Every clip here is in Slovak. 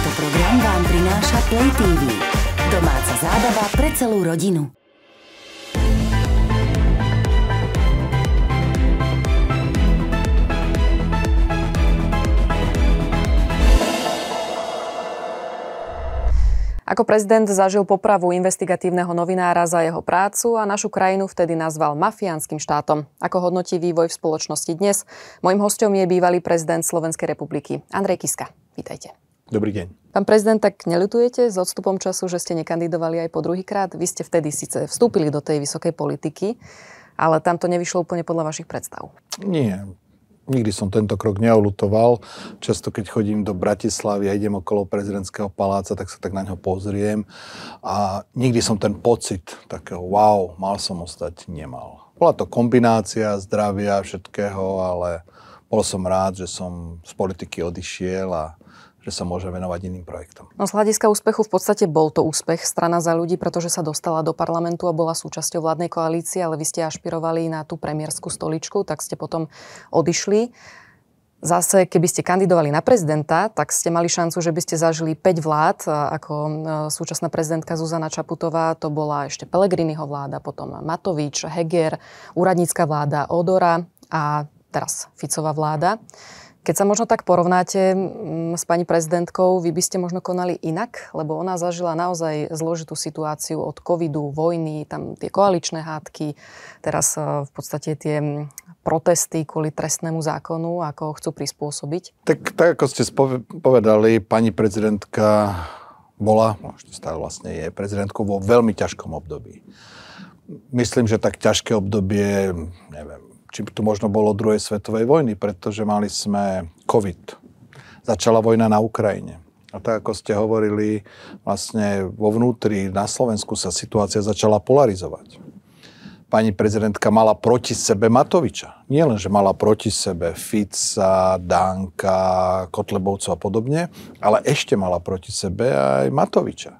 Tento program vám prináša Play TV. Domáca zábava pre celú rodinu. Ako prezident zažil popravu investigatívneho novinára za jeho prácu a našu krajinu vtedy nazval mafiánskym štátom. Ako hodnotí vývoj v spoločnosti dnes? Mojím hostom je bývalý prezident Slovenskej republiky Andrej Kiska. Vítajte. Dobrý deň. Pán prezident, tak nelutujete s odstupom času, že ste nekandidovali aj po druhýkrát? Vy ste vtedy síce vstúpili do tej vysokej politiky, ale tam to nevyšlo úplne podľa vašich predstav. Nie, nikdy som tento krok neolutoval. Často, keď chodím do Bratislavy a idem okolo prezidentského paláca, tak sa tak na ňo pozriem. A nikdy som ten pocit takého wow, mal som ostať, nemal. Bola to kombinácia zdravia, všetkého, ale bol som rád, že som z politiky odišiel a že sa môže venovať iným projektom. No z hľadiska úspechu v podstate bol to úspech strana za ľudí, pretože sa dostala do parlamentu a bola súčasťou vládnej koalície, ale vy ste ašpirovali na tú premiérskú stoličku, tak ste potom odišli. Zase, keby ste kandidovali na prezidenta, tak ste mali šancu, že by ste zažili 5 vlád, ako e, súčasná prezidentka Zuzana Čaputová, to bola ešte Pelegriniho vláda, potom Matovič, Heger, úradnícka vláda Odora a teraz Ficová vláda. Keď sa možno tak porovnáte mm, s pani prezidentkou, vy by ste možno konali inak, lebo ona zažila naozaj zložitú situáciu od covidu, vojny, tam tie koaličné hádky, teraz e, v podstate tie mm, protesty kvôli trestnému zákonu, ako ho chcú prispôsobiť. Tak, tak ako ste povedali, pani prezidentka bola, no, ešte stále vlastne je prezidentkou vo veľmi ťažkom období. Myslím, že tak ťažké obdobie, neviem, či to možno bolo druhej svetovej vojny, pretože mali sme COVID. Začala vojna na Ukrajine. A tak, ako ste hovorili, vlastne vo vnútri na Slovensku sa situácia začala polarizovať. Pani prezidentka mala proti sebe Matoviča. Nie len, že mala proti sebe Fica, Danka, Kotlebovcov a podobne, ale ešte mala proti sebe aj Matoviča.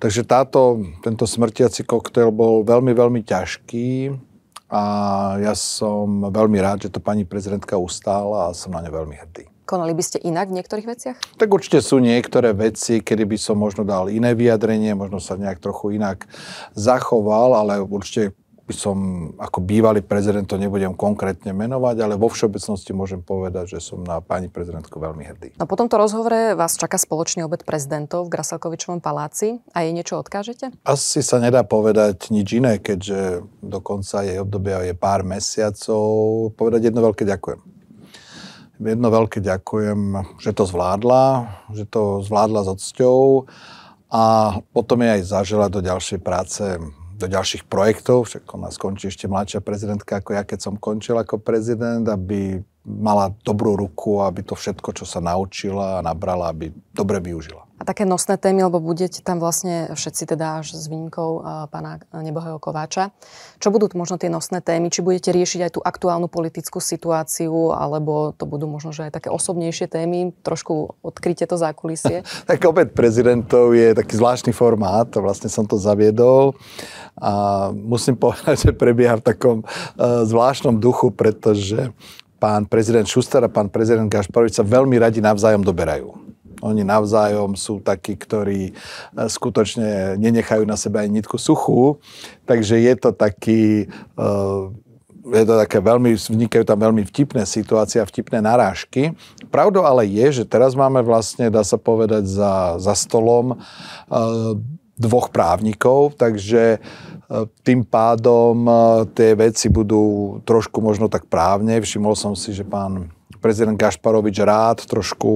Takže táto, tento smrtiaci koktejl bol veľmi, veľmi ťažký a ja som veľmi rád, že to pani prezidentka ustála a som na ne veľmi hrdý. Konali by ste inak v niektorých veciach? Tak určite sú niektoré veci, kedy by som možno dal iné vyjadrenie, možno sa nejak trochu inak zachoval, ale určite by som ako bývalý prezident to nebudem konkrétne menovať, ale vo všeobecnosti môžem povedať, že som na pani prezidentku veľmi hrdý. No po tomto rozhovore vás čaká spoločný obed prezidentov v Grasalkovičovom paláci a jej niečo odkážete? Asi sa nedá povedať nič iné, keďže dokonca jej obdobia je pár mesiacov. Povedať jedno veľké ďakujem. Jedno veľké ďakujem, že to zvládla, že to zvládla s so odsťou a potom je aj zažila do ďalšej práce do ďalších projektov, však ona skončí ešte mladšia prezidentka ako ja, keď som končil ako prezident, aby mala dobrú ruku, aby to všetko, čo sa naučila a nabrala, aby dobre využila. A také nosné témy, lebo budete tam vlastne všetci teda až s výnimkou pána Nebohého Kováča. Čo budú možno tie nosné témy? Či budete riešiť aj tú aktuálnu politickú situáciu, alebo to budú možno že aj také osobnejšie témy? Trošku odkryte to za kulisie. tak obed prezidentov je taký zvláštny formát, vlastne som to zaviedol. A musím povedať, že prebieha v takom e, zvláštnom duchu, pretože pán prezident Šuster a pán prezident Gašparovič sa veľmi radi navzájom doberajú. Oni navzájom sú takí, ktorí e, skutočne nenechajú na sebe ani nitku suchú, takže je to taký... E, je to také veľmi, vznikajú tam veľmi vtipné situácie a vtipné narážky. Pravdou ale je, že teraz máme vlastne, dá sa povedať, za, za stolom e, dvoch právnikov, takže e, tým pádom e, tie veci budú trošku možno tak právne. Všimol som si, že pán prezident Gašparovič rád trošku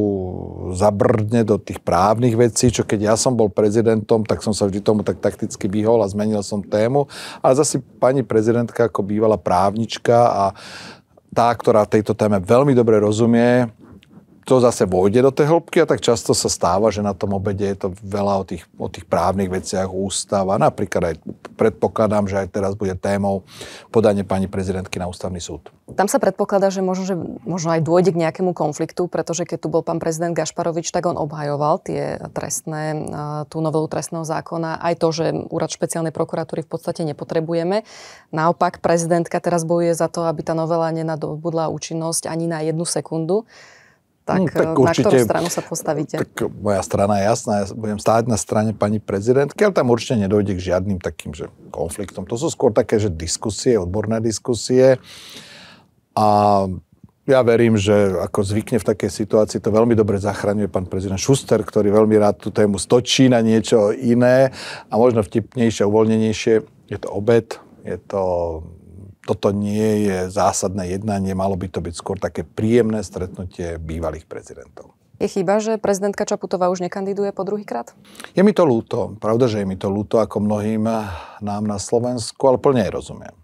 zabrdne do tých právnych vecí, čo keď ja som bol prezidentom, tak som sa vždy tomu tak takticky vyhol a zmenil som tému. Ale zase pani prezidentka ako bývala právnička a tá, ktorá tejto téme veľmi dobre rozumie, to zase vôjde do tej hĺbky a tak často sa stáva, že na tom obede je to veľa o tých, o tých právnych veciach ústava. Napríklad aj predpokladám, že aj teraz bude témou podanie pani prezidentky na ústavný súd. Tam sa predpokladá, že možno, že možno aj dôjde k nejakému konfliktu, pretože keď tu bol pán prezident Gašparovič, tak on obhajoval tie trestné, tú novelu trestného zákona, aj to, že úrad špeciálnej prokuratúry v podstate nepotrebujeme. Naopak prezidentka teraz bojuje za to, aby tá novela nenadobudla účinnosť ani na jednu sekundu tak, no, tak eh, na určite, ktorú stranu sa postavíte? Tak moja strana je jasná, ja budem stáť na strane pani prezidentky, ale tam určite nedojde k žiadnym takým že konfliktom. To sú skôr také, že diskusie, odborné diskusie a ja verím, že ako zvykne v takej situácii, to veľmi dobre zachraňuje pán prezident Šuster, ktorý veľmi rád tú tému stočí na niečo iné a možno vtipnejšie, uvoľnenejšie. Je to obed, je to toto nie je zásadné jednanie, malo by to byť skôr také príjemné stretnutie bývalých prezidentov. Je chyba, že prezidentka Čaputová už nekandiduje po druhýkrát? Je mi to ľúto. Pravda, že je mi to ľúto ako mnohým nám na Slovensku, ale plne jej rozumiem.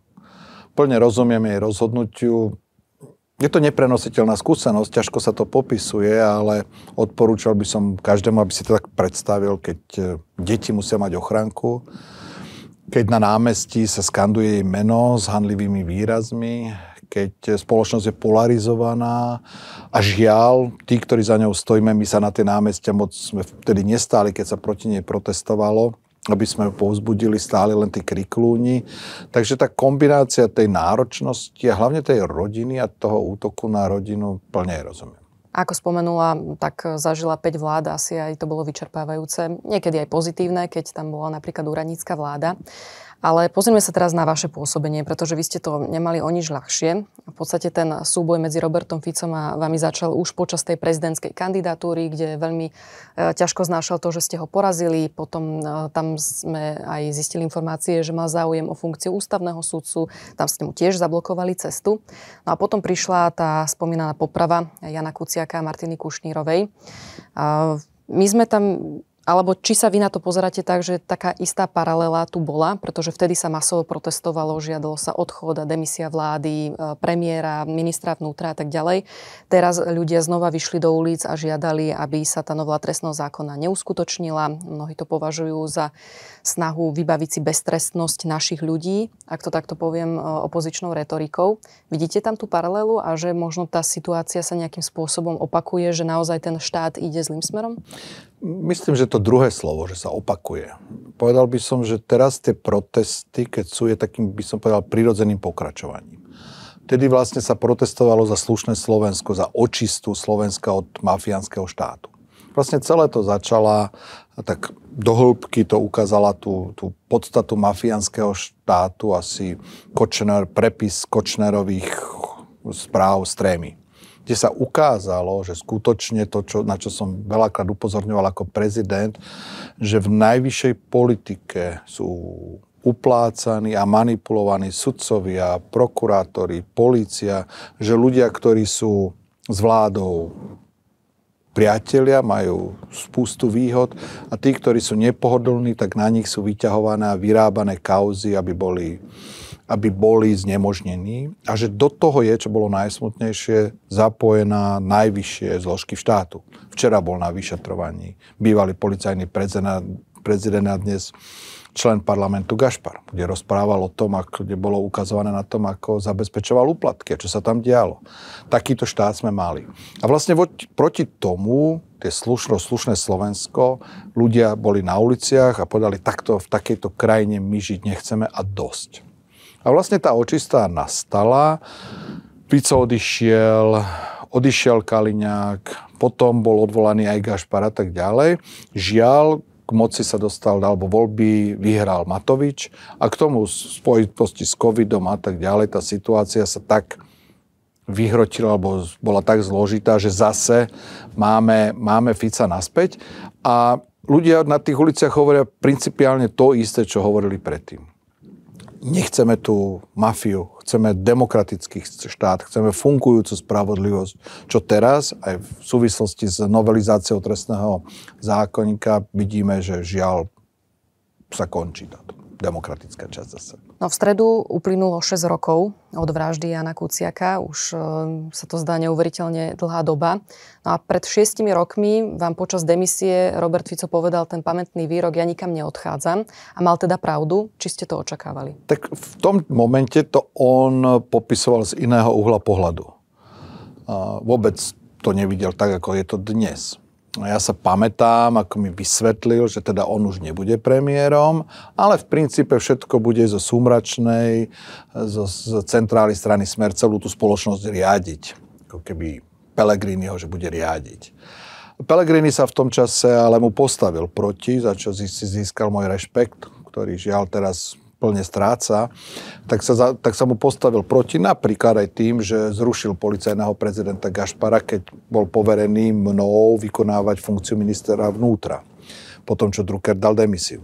Plne rozumiem jej rozhodnutiu. Je to neprenositeľná skúsenosť, ťažko sa to popisuje, ale odporúčal by som každému, aby si to tak predstavil, keď eh, deti musia mať ochranku keď na námestí sa skanduje jej meno s hanlivými výrazmi, keď spoločnosť je polarizovaná a žiaľ, tí, ktorí za ňou stojíme, my sa na tie námestia moc sme vtedy nestáli, keď sa proti nej protestovalo, aby sme ju povzbudili stále len tí kriklúni. Takže tá kombinácia tej náročnosti a hlavne tej rodiny a toho útoku na rodinu plne rozumiem. Ako spomenula, tak zažila 5 vlád, asi aj to bolo vyčerpávajúce. Niekedy aj pozitívne, keď tam bola napríklad úradnícka vláda. Ale pozrieme sa teraz na vaše pôsobenie, pretože vy ste to nemali o nič ľahšie. V podstate ten súboj medzi Robertom Ficom a vami začal už počas tej prezidentskej kandidatúry, kde veľmi e, ťažko znášal to, že ste ho porazili. Potom e, tam sme aj zistili informácie, že mal záujem o funkciu ústavného súdcu. Tam ste mu tiež zablokovali cestu. No a potom prišla tá spomínaná poprava Jana Kuciaka a Martiny Kušnírovej. My sme tam alebo či sa vy na to pozeráte tak, že taká istá paralela tu bola, pretože vtedy sa masovo protestovalo, žiadalo sa odchod a demisia vlády, e, premiéra, ministra vnútra a tak ďalej. Teraz ľudia znova vyšli do ulic a žiadali, aby sa tá nová trestnosť zákona neuskutočnila. Mnohí to považujú za snahu vybaviť si beztrestnosť našich ľudí, ak to takto poviem, e, opozičnou retorikou. Vidíte tam tú paralelu a že možno tá situácia sa nejakým spôsobom opakuje, že naozaj ten štát ide zlým smerom? Myslím, že to druhé slovo, že sa opakuje. Povedal by som, že teraz tie protesty, keď sú, je takým, by som povedal, prirodzeným pokračovaním. Vtedy vlastne sa protestovalo za slušné Slovensko, za očistu Slovenska od mafiánskeho štátu. Vlastne celé to začala, tak do hĺbky to ukázala tú, tú podstatu mafiánskeho štátu, asi Kočner, prepis Kočnerových správ z Trémy kde sa ukázalo, že skutočne to, čo, na čo som veľakrát upozorňoval ako prezident, že v najvyššej politike sú uplácaní a manipulovaní sudcovia, prokurátori, polícia, že ľudia, ktorí sú s vládou priatelia, majú spustu výhod a tí, ktorí sú nepohodlní, tak na nich sú vyťahované a vyrábané kauzy, aby boli aby boli znemožnení a že do toho je, čo bolo najsmutnejšie, zapojená najvyššie zložky štátu. Včera bol na vyšetrovaní bývalý policajný prezident, a dnes člen parlamentu Gašpar, kde rozprával o tom, kde bolo ukazované na tom, ako zabezpečoval úplatky, čo sa tam dialo. Takýto štát sme mali. A vlastne proti tomu tie slušno, slušné Slovensko, ľudia boli na uliciach a podali takto v takejto krajine my žiť nechceme a dosť. A vlastne tá očista nastala. Pico odišiel, odišiel Kaliňák, potom bol odvolaný aj Gašpar a tak ďalej. Žiaľ, k moci sa dostal, alebo voľby vyhral Matovič a k tomu spojitosti s covidom a tak ďalej, tá situácia sa tak vyhrotila, alebo bola tak zložitá, že zase máme, máme Fica naspäť a ľudia na tých uliciach hovoria principiálne to isté, čo hovorili predtým nechceme tú mafiu, chceme demokratický štát, chceme funkujúcu spravodlivosť, čo teraz aj v súvislosti s novelizáciou trestného zákonníka vidíme, že žiaľ sa končí táto demokratická časť zase. No v stredu uplynulo 6 rokov od vraždy Jana Kuciaka. Už e, sa to zdá neuveriteľne dlhá doba. No a pred 6 rokmi vám počas demisie Robert Fico povedal ten pamätný výrok ja nikam neodchádzam a mal teda pravdu. Či ste to očakávali? Tak v tom momente to on popisoval z iného uhla pohľadu. Vôbec to nevidel tak, ako je to dnes ja sa pamätám, ako mi vysvetlil, že teda on už nebude premiérom, ale v princípe všetko bude zo súmračnej, zo, zo centrály strany Smer celú tú spoločnosť riadiť. Ako keby ho, že bude riadiť. Pelegrini sa v tom čase ale mu postavil proti, za čo si získal môj rešpekt, ktorý žiaľ teraz plne stráca, tak sa, za, tak sa mu postavil proti napríklad aj tým, že zrušil policajného prezidenta Gašpara, keď bol poverený mnou vykonávať funkciu ministra vnútra, po tom, čo Drucker dal demisiu.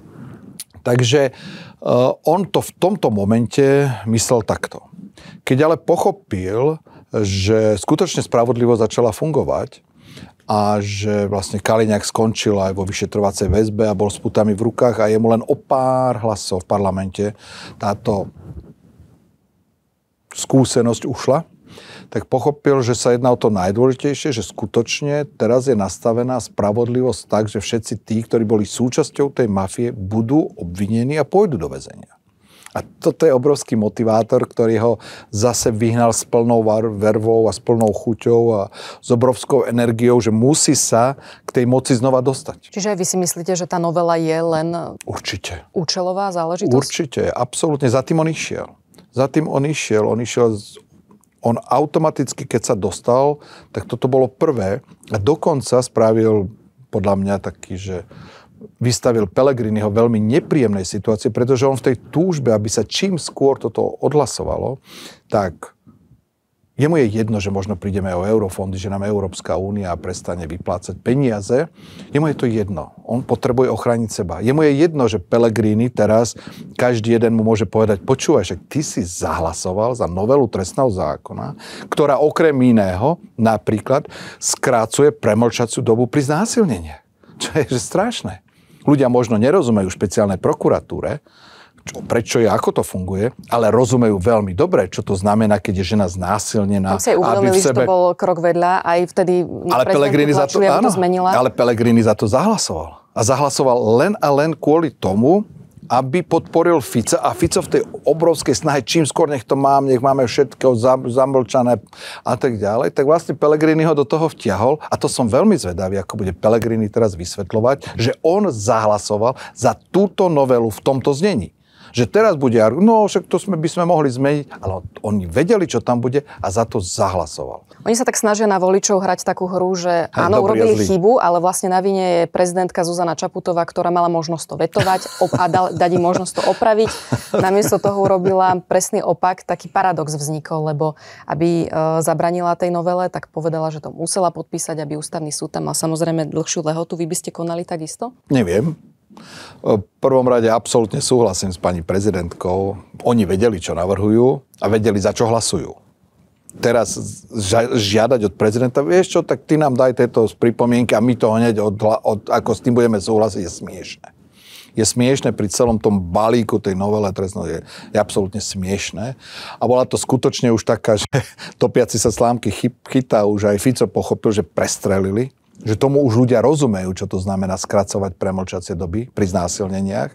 Takže uh, on to v tomto momente myslel takto. Keď ale pochopil, že skutočne spravodlivosť začala fungovať, a že vlastne Kaliňák skončil aj vo vyšetrovacej väzbe a bol s putami v rukách a je mu len o pár hlasov v parlamente táto skúsenosť ušla, tak pochopil, že sa jedná o to najdôležitejšie, že skutočne teraz je nastavená spravodlivosť tak, že všetci tí, ktorí boli súčasťou tej mafie, budú obvinení a pôjdu do väzenia. A toto je obrovský motivátor, ktorý ho zase vyhnal s plnou vervou a s plnou chuťou a s obrovskou energiou, že musí sa k tej moci znova dostať. Čiže aj vy si myslíte, že tá novela je len Určite. účelová záležitosť? Určite, absolútne. Za tým on išiel. Za tým on išiel. On išiel z on automaticky, keď sa dostal, tak toto bolo prvé. A dokonca spravil podľa mňa taký, že vystavil Pelegriniho veľmi nepríjemnej situácii, pretože on v tej túžbe, aby sa čím skôr toto odhlasovalo, tak jemu je jedno, že možno prídeme o eurofondy, že nám Európska únia prestane vyplácať peniaze. Jemu je to jedno. On potrebuje ochrániť seba. Jemu je jedno, že Pelegrini teraz každý jeden mu môže povedať, počúvaj, že ty si zahlasoval za novelu trestného zákona, ktorá okrem iného napríklad skrácuje premlčaciu dobu pri znásilnenie. Čo je že strašné. Ľudia možno nerozumejú špeciálnej prokuratúre, čo, prečo je, ako to funguje, ale rozumejú veľmi dobre, čo to znamená, keď je žena znásilnená. Tam si uvedomili, aby v sebe... že to bol krok vedľa, aj vtedy ale Pelegrini za to, áno, to zmenila. Ale Pelegrini za to zahlasoval. A zahlasoval len a len kvôli tomu, aby podporil Fica a Fico v tej obrovskej snahe, čím skôr nech to mám, nech máme všetko zamlčané a tak ďalej, tak vlastne Pelegrini ho do toho vťahol. a to som veľmi zvedavý, ako bude Pelegrini teraz vysvetľovať, že on zahlasoval za túto novelu v tomto znení. Že teraz bude, no však to sme, by sme mohli zmeniť, ale oni vedeli, čo tam bude a za to zahlasoval. Oni sa tak snažia na voličov hrať takú hru, že áno, dobrý, urobili chybu, ale vlastne na vine je prezidentka Zuzana Čaputová, ktorá mala možnosť to vetovať a dal, dať im možnosť to opraviť. Namiesto toho urobila presný opak, taký paradox vznikol, lebo aby e, zabranila tej novele, tak povedala, že to musela podpísať, aby ústavný súd tam mal samozrejme dlhšiu lehotu. Vy by ste konali takisto? Neviem. V prvom rade absolútne súhlasím s pani prezidentkou. Oni vedeli, čo navrhujú a vedeli, za čo hlasujú. Teraz žiadať od prezidenta, vieš čo, tak ty nám daj tieto pripomienky a my to hneď od, od, ako s tým budeme súhlasiť, je smiešne. Je smiešne pri celom tom balíku tej novele trestnosti. je, je absolútne smiešne. A bola to skutočne už taká, že topiaci sa slámky chytá, už aj Fico pochopil, že prestrelili že tomu už ľudia rozumejú, čo to znamená skracovať premlčacie doby pri znásilneniach.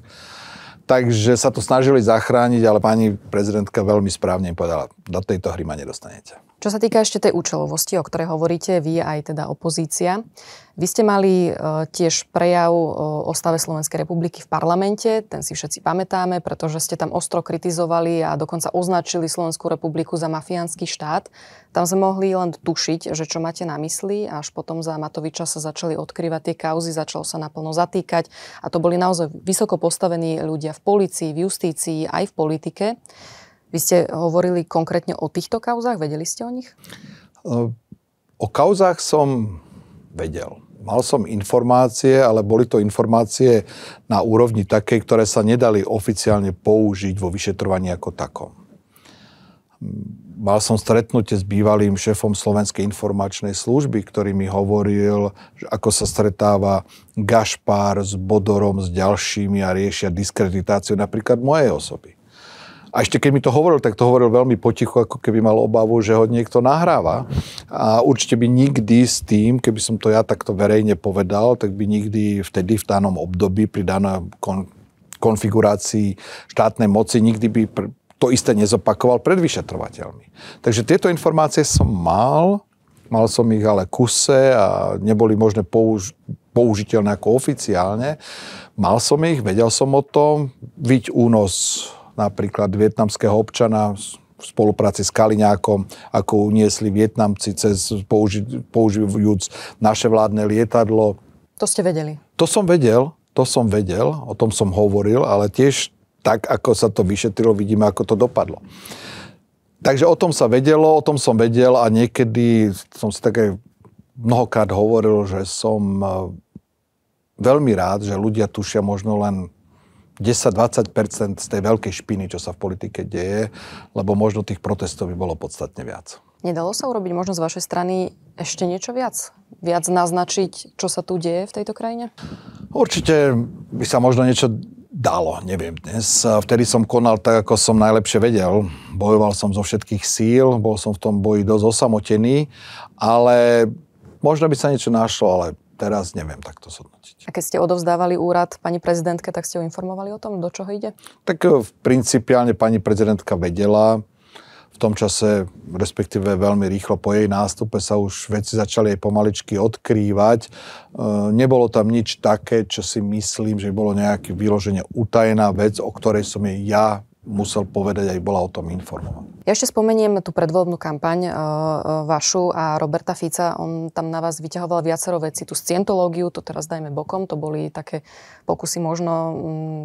Takže sa to snažili zachrániť, ale pani prezidentka veľmi správne im povedala, do tejto hry ma nedostanete. Čo sa týka ešte tej účelovosti, o ktorej hovoríte vy aj teda opozícia, vy ste mali e, tiež prejav e, o stave Slovenskej republiky v parlamente, ten si všetci pamätáme, pretože ste tam ostro kritizovali a dokonca označili Slovenskú republiku za mafiánsky štát. Tam sme mohli len tušiť, že čo máte na mysli, až potom za Matoviča sa začali odkrývať tie kauzy, začalo sa naplno zatýkať a to boli naozaj vysoko postavení ľudia v polícii, v justícii, aj v politike. Vy ste hovorili konkrétne o týchto kauzách? Vedeli ste o nich? O kauzách som vedel. Mal som informácie, ale boli to informácie na úrovni také, ktoré sa nedali oficiálne použiť vo vyšetrovaní ako takom. Mal som stretnutie s bývalým šéfom Slovenskej informačnej služby, ktorý mi hovoril, že ako sa stretáva Gašpár s Bodorom, s ďalšími a riešia diskreditáciu napríklad mojej osoby. A ešte keď mi to hovoril, tak to hovoril veľmi potichu, ako keby mal obavu, že ho niekto nahráva. A určite by nikdy s tým, keby som to ja takto verejne povedal, tak by nikdy vtedy v danom období pri danom kon- konfigurácii štátnej moci nikdy by pr- to isté nezopakoval pred vyšetrovateľmi. Takže tieto informácie som mal, mal som ich ale kuse a neboli možné použ- použiteľné ako oficiálne. Mal som ich, vedel som o tom, Viť únos napríklad vietnamského občana v spolupráci s Kaliňákom, ako uniesli Vietnamci cez použi- použijúc naše vládne lietadlo. To ste vedeli? To som vedel, to som vedel, o tom som hovoril, ale tiež tak, ako sa to vyšetrilo, vidíme, ako to dopadlo. Takže o tom sa vedelo, o tom som vedel a niekedy som si také mnohokrát hovoril, že som eh, veľmi rád, že ľudia tušia možno len 10-20 z tej veľkej špiny, čo sa v politike deje, lebo možno tých protestov by bolo podstatne viac. Nedalo sa urobiť možno z vašej strany ešte niečo viac? Viac naznačiť, čo sa tu deje v tejto krajine? Určite by sa možno niečo dalo, neviem dnes. Vtedy som konal tak, ako som najlepšie vedel. Bojoval som zo všetkých síl, bol som v tom boji dosť osamotený, ale možno by sa niečo našlo, ale teraz neviem takto zhodnotiť. A keď ste odovzdávali úrad pani prezidentke, tak ste ju informovali o tom, do čoho ide? Tak eh, principiálne pani prezidentka vedela, v tom čase, respektíve veľmi rýchlo po jej nástupe sa už veci začali aj pomaličky odkrývať. Eh, nebolo tam nič také, čo si myslím, že bolo nejaké vyloženie utajená vec, o ktorej som jej ja musel povedať, aj bola o tom informovaná. Ja ešte spomeniem tú predvolebnú kampaň eh, eh, vašu a Roberta Fica. On tam na vás vyťahoval viacero veci Tú scientológiu, to teraz dajme bokom, to boli také pokusy možno mm,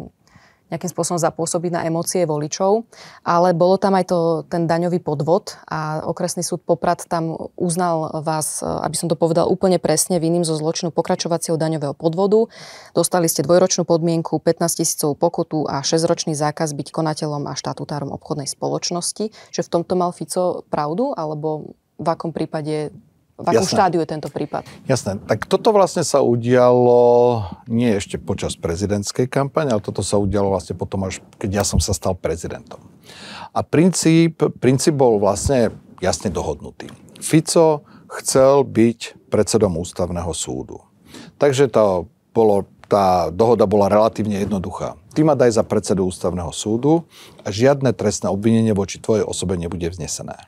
nejakým spôsobom zapôsobiť na emócie voličov, ale bolo tam aj to, ten daňový podvod a okresný súd Poprad tam uznal vás, e, aby som to povedal úplne presne, vinným zo zločinu pokračovacieho daňového podvodu. Dostali ste dvojročnú podmienku, 15 tisícov pokutu a 6-ročný zákaz byť konateľom a štatutárom obchodnej spoločnosti. Čiže v tomto mal Fico pravdu, alebo v akom prípade v akom štádiu je tento prípad? Jasné. Tak toto vlastne sa udialo nie ešte počas prezidentskej kampane, ale toto sa udialo vlastne potom, až keď ja som sa stal prezidentom. A princíp, princíp bol vlastne jasne dohodnutý. Fico chcel byť predsedom ústavného súdu. Takže to bolo, tá dohoda bola relatívne jednoduchá. Ty ma daj za predsedu ústavného súdu a žiadne trestné obvinenie voči tvojej osobe nebude vznesené.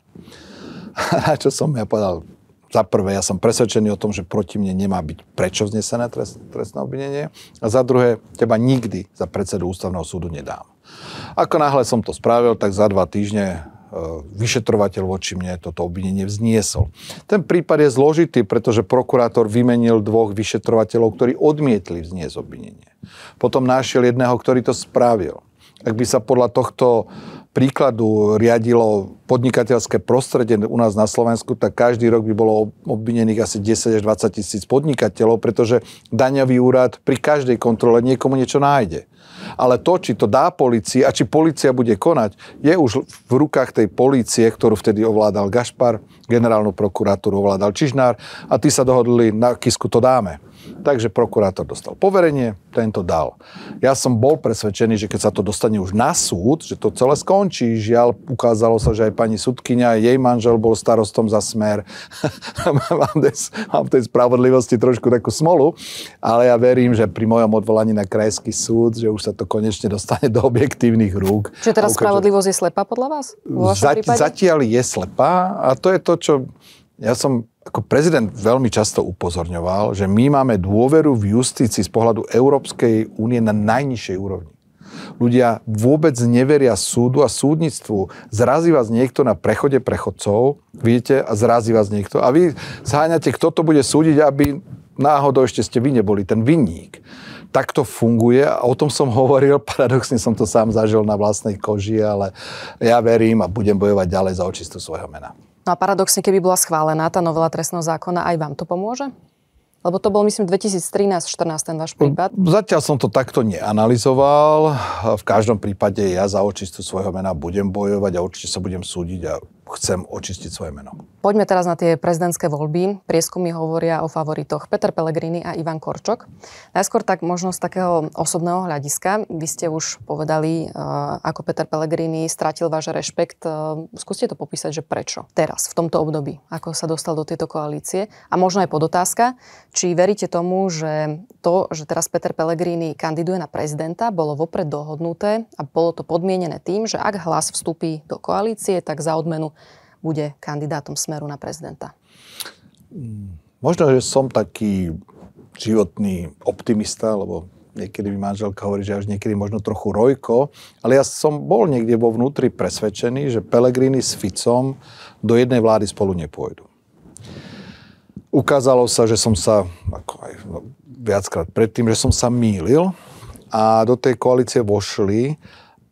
A čo som ja povedal, za prvé, ja som presvedčený o tom, že proti mne nemá byť prečo vznesené trest, trestné obvinenie. A za druhé, teba nikdy za predsedu ústavného súdu nedám. Ako náhle som to spravil, tak za dva týždne e, vyšetrovateľ voči mne toto obvinenie vzniesol. Ten prípad je zložitý, pretože prokurátor vymenil dvoch vyšetrovateľov, ktorí odmietli vzniesť obvinenie. Potom našiel jedného, ktorý to spravil. Ak by sa podľa tohto príkladu riadilo podnikateľské prostredie u nás na Slovensku, tak každý rok by bolo obvinených asi 10 až 20 tisíc podnikateľov, pretože daňový úrad pri každej kontrole niekomu niečo nájde. Ale to, či to dá policii a či policia bude konať, je už v rukách tej policie, ktorú vtedy ovládal Gašpar, generálnu prokuratúru ovládal Čižnár a tí sa dohodli, na Kisku to dáme. Takže prokurátor dostal poverenie, tento dal. Ja som bol presvedčený, že keď sa to dostane už na súd, že to celé skončí. Žiaľ, ukázalo sa, že aj pani sudkynia, jej manžel bol starostom za smer. mám, des, mám tej spravodlivosti trošku takú smolu, ale ja verím, že pri mojom odvolaní na krajský súd, že už sa to konečne dostane do objektívnych rúk. Čiže teraz ukáže... spravodlivosť je slepá podľa vás? zatiaľ je slepá a to je to, čo ja som ako prezident veľmi často upozorňoval, že my máme dôveru v justícii z pohľadu Európskej únie na najnižšej úrovni. Ľudia vôbec neveria súdu a súdnictvu. Zrazí vás niekto na prechode prechodcov, vidíte, a zrazí vás niekto. A vy zháňate, kto to bude súdiť, aby náhodou ešte ste vy neboli ten vinník. Tak to funguje a o tom som hovoril, paradoxne som to sám zažil na vlastnej koži, ale ja verím a budem bojovať ďalej za očistu svojho mena. No a paradoxne, keby bola schválená tá novela trestného zákona, aj vám to pomôže? Lebo to bol, myslím, 2013-14 ten váš prípad. No, zatiaľ som to takto neanalizoval. V každom prípade ja za očistu svojho mena budem bojovať a určite sa budem súdiť a chcem očistiť svoje meno. Poďme teraz na tie prezidentské voľby. Prieskumy hovoria o favoritoch Peter Pellegrini a Ivan Korčok. Najskôr tak možno z takého osobného hľadiska. Vy ste už povedali, eh, ako Peter Pellegrini stratil váš rešpekt. Eh, skúste to popísať, že prečo teraz, v tomto období, ako sa dostal do tejto koalície. A možno aj podotázka, či veríte tomu, že to, že teraz Peter Pellegrini kandiduje na prezidenta, bolo vopred dohodnuté a bolo to podmienené tým, že ak hlas vstúpi do koalície, tak za odmenu bude kandidátom smeru na prezidenta? Mm, možno, že som taký životný optimista, lebo niekedy mi manželka hovorí, že až niekedy možno trochu rojko, ale ja som bol niekde vo vnútri presvedčený, že Pelegrini s Ficom do jednej vlády spolu nepôjdu. Ukázalo sa, že som sa, ako aj viackrát predtým, že som sa mýlil a do tej koalície vošli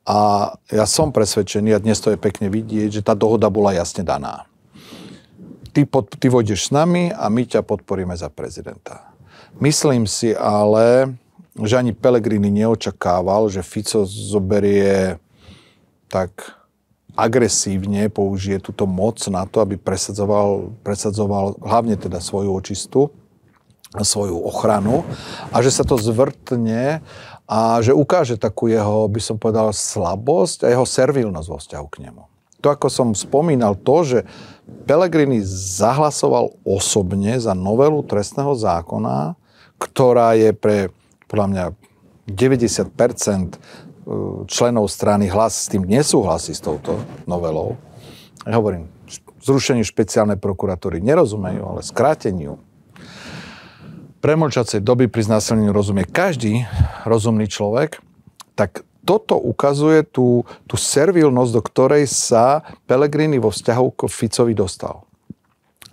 a ja som presvedčený, a dnes to je pekne vidieť, že tá dohoda bola jasne daná. Ty, pod, ty vojdeš s nami a my ťa podporíme za prezidenta. Myslím si ale, že ani Pelegrini neočakával, že Fico zoberie tak agresívne použije túto moc na to, aby presadzoval, presadzoval hlavne teda svoju očistu, svoju ochranu a že sa to zvrtne a že ukáže takú jeho, by som povedal, slabosť a jeho servilnosť vo vzťahu k nemu. To, ako som spomínal, to, že Pelegrini zahlasoval osobne za novelu trestného zákona, ktorá je pre, podľa mňa, 90 e, členov strany hlas s tým nesúhlasí s touto novelou. Ja hovorím, zrušeniu špeciálnej prokuratúry nerozumejú, ale skráteniu premlčacej doby pri znásilnení rozumie každý rozumný človek, tak toto ukazuje tú, tú servilnosť, do ktorej sa Pelegrini vo vzťahu k Ficovi dostal.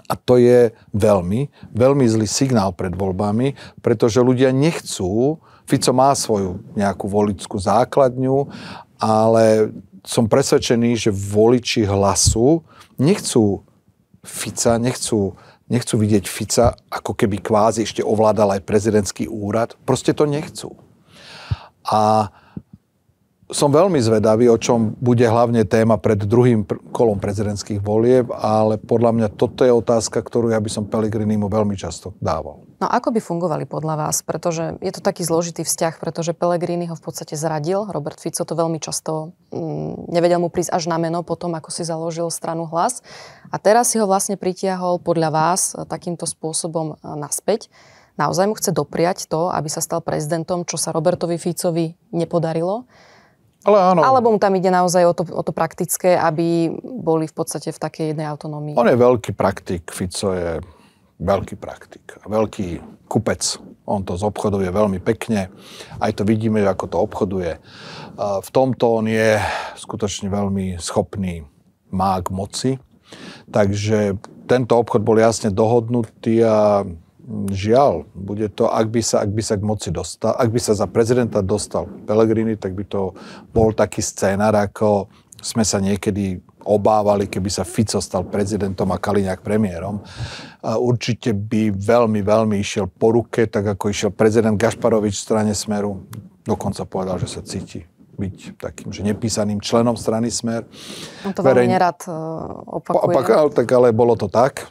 A to je veľmi, veľmi zlý signál pred voľbami, pretože ľudia nechcú, Fico má svoju nejakú voličskú základňu, ale som presvedčený, že voliči hlasu nechcú Fica, nechcú Nechcú vidieť Fica, ako keby kvázi ešte ovládal aj prezidentský úrad. Proste to nechcú. A som veľmi zvedavý, o čom bude hlavne téma pred druhým kolom prezidentských volieb, ale podľa mňa toto je otázka, ktorú ja by som Pelegrinimu veľmi často dával. No ako by fungovali podľa vás? Pretože je to taký zložitý vzťah, pretože Pellegrini ho v podstate zradil. Robert Fico to veľmi často mm, nevedel mu prísť až na meno po tom, ako si založil stranu hlas. A teraz si ho vlastne pritiahol podľa vás takýmto spôsobom e, naspäť. Naozaj mu chce dopriať to, aby sa stal prezidentom, čo sa Robertovi Ficovi nepodarilo. Ale áno. Alebo mu tam ide naozaj o to, o to praktické, aby boli v podstate v takej jednej autonómii. On je veľký praktik, Fico je veľký praktik, veľký kupec. On to zobchoduje veľmi pekne. Aj to vidíme, ako to obchoduje. V tomto on je skutočne veľmi schopný mák moci. Takže tento obchod bol jasne dohodnutý a mm, žiaľ, bude to, ak by sa, ak by sa k moci dostal, ak by sa za prezidenta dostal Pellegrini, tak by to bol taký scénar, ako sme sa niekedy obávali, keby sa Fico stal prezidentom a Kaliňák premiérom. A určite by veľmi, veľmi išiel po ruke, tak ako išiel prezident Gašparovič v strane Smeru. Dokonca povedal, že sa cíti byť takým, že nepísaným členom strany Smer. On to veľmi nerad e, opakuje. Opakal, tak ale bolo to tak.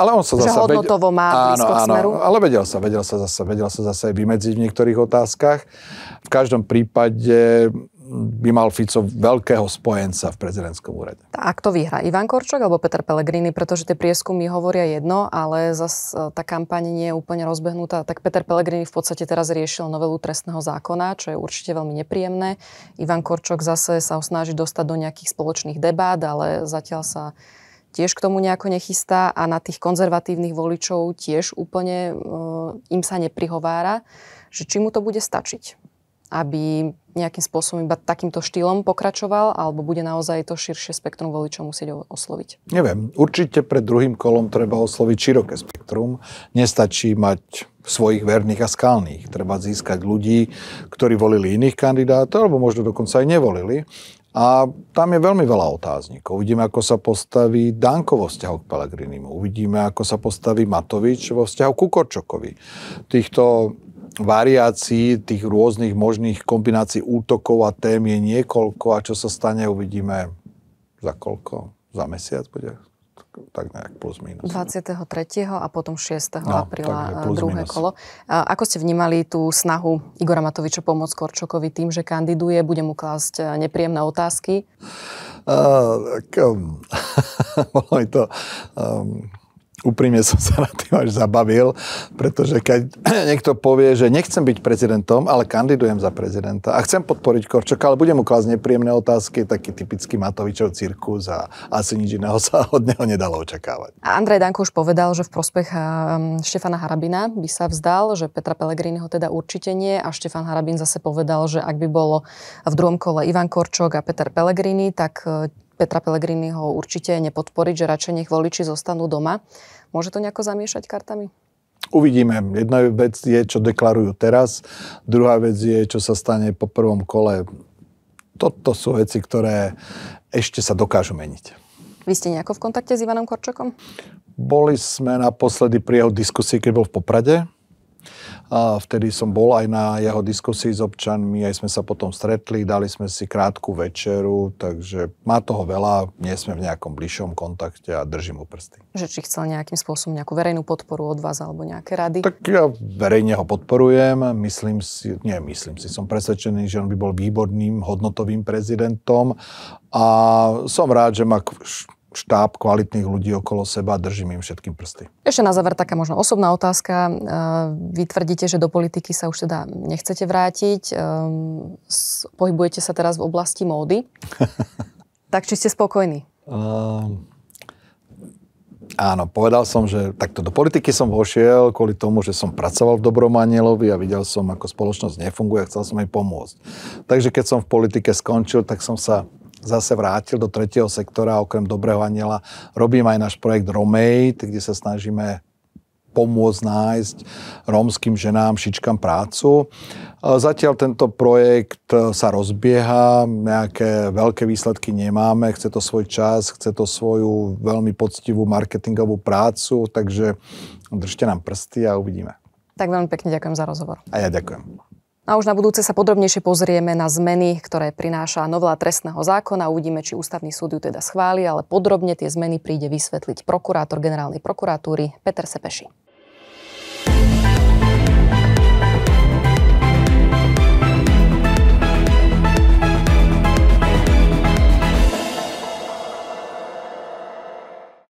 Ale on sa že zasa hodnotovo vedel, má áno, áno, smeru. ale vedel sa, vedel sa zase, vedel sa zase vymedziť v niektorých otázkach. V každom prípade by mal Fico veľkého spojenca v prezidentskom úrade. Ak to vyhrá Ivan Korčok alebo Peter Pellegrini, pretože tie prieskumy hovoria jedno, ale zase tá kampaň nie je úplne rozbehnutá, tak Peter Pellegrini v podstate teraz riešil novelu trestného zákona, čo je určite veľmi nepríjemné. Ivan Korčok zase sa snaží dostať do nejakých spoločných debát, ale zatiaľ sa tiež k tomu nejako nechystá a na tých konzervatívnych voličov tiež úplne e, im sa neprihovára, že či mu to bude stačiť, aby nejakým spôsobom iba takýmto štýlom pokračoval, alebo bude naozaj to širšie spektrum voličov musieť osloviť? Neviem. Určite pred druhým kolom treba osloviť široké spektrum. Nestačí mať svojich verných a skalných. Treba získať ľudí, ktorí volili iných kandidátov, alebo možno dokonca aj nevolili. A tam je veľmi veľa otáznikov. Uvidíme, ako sa postaví Danko vo vzťahu k Pelegrinimu. Uvidíme, ako sa postaví Matovič vo vzťahu ku Korčokovi. Týchto variácií, tých rôznych možných kombinácií útokov a tém je niekoľko a čo sa stane, uvidíme za koľko? Za mesiac bude? tak nejak plus minus. 23. a potom 6. No, apríla eh, druhé minus. kolo. Ako ste vnímali tú snahu Igora Matoviča pomôcť Korčokovi tým, že kandiduje, bude mu klásť eh, nepríjemné otázky? Uh, k- to, um, úprimne som sa na tým až zabavil, pretože keď niekto povie, že nechcem byť prezidentom, ale kandidujem za prezidenta a chcem podporiť Korčoka, ale budem mu klásť nepríjemné otázky, taký typický Matovičov cirkus a asi nič iného sa od neho nedalo očakávať. A Andrej Danko už povedal, že v prospech ehm, Štefana Harabina by sa vzdal, že Petra Pelegrín ho teda určite nie a Štefan Harabin zase povedal, že ak by bolo v druhom kole Ivan Korčok a Peter Pelegrini, tak Petra Pellegriniho určite nepodporiť, že radšej nech voliči zostanú doma. Môže to nejako zamiešať kartami? Uvidíme. Jedna vec je, čo deklarujú teraz, druhá vec je, čo sa stane po prvom kole. Toto sú veci, ktoré ešte sa dokážu meniť. Vy ste nejako v kontakte s Ivanom Korčokom? Boli sme naposledy pri jeho diskusii, keď bol v Poprade a vtedy som bol aj na jeho diskusii s občanmi, aj sme sa potom stretli, dali sme si krátku večeru, takže má toho veľa, nie sme v nejakom bližšom kontakte a držím mu prsty. Že či chcel nejakým spôsobom nejakú verejnú podporu od vás alebo nejaké rady? Tak ja verejne ho podporujem, myslím si, nie myslím si, som presvedčený, že on by bol výborným hodnotovým prezidentom a som rád, že ma štáb kvalitných ľudí okolo seba, držím im všetkým prsty. Ešte na záver taká možno osobná otázka. E, vy tvrdíte, že do politiky sa už teda nechcete vrátiť. E, pohybujete sa teraz v oblasti módy. tak či ste spokojní? Um... Áno, povedal som, že takto do politiky som vošiel kvôli tomu, že som pracoval v Dobromanielovi a videl som, ako spoločnosť nefunguje a chcel som jej pomôcť. Takže keď som v politike skončil, tak som sa zase vrátil do tretieho sektora. Okrem Dobrého aniela robím aj náš projekt Romate, kde sa snažíme pomôcť nájsť rómským ženám, šičkám prácu. Zatiaľ tento projekt sa rozbieha, nejaké veľké výsledky nemáme, chce to svoj čas, chce to svoju veľmi poctivú marketingovú prácu, takže držte nám prsty a uvidíme. Tak veľmi pekne ďakujem za rozhovor. A ja ďakujem. No a už na budúce sa podrobnejšie pozrieme na zmeny, ktoré prináša novela trestného zákona. Uvidíme, či ústavný súd ju teda schváli, ale podrobne tie zmeny príde vysvetliť prokurátor generálnej prokuratúry Peter Sepeši.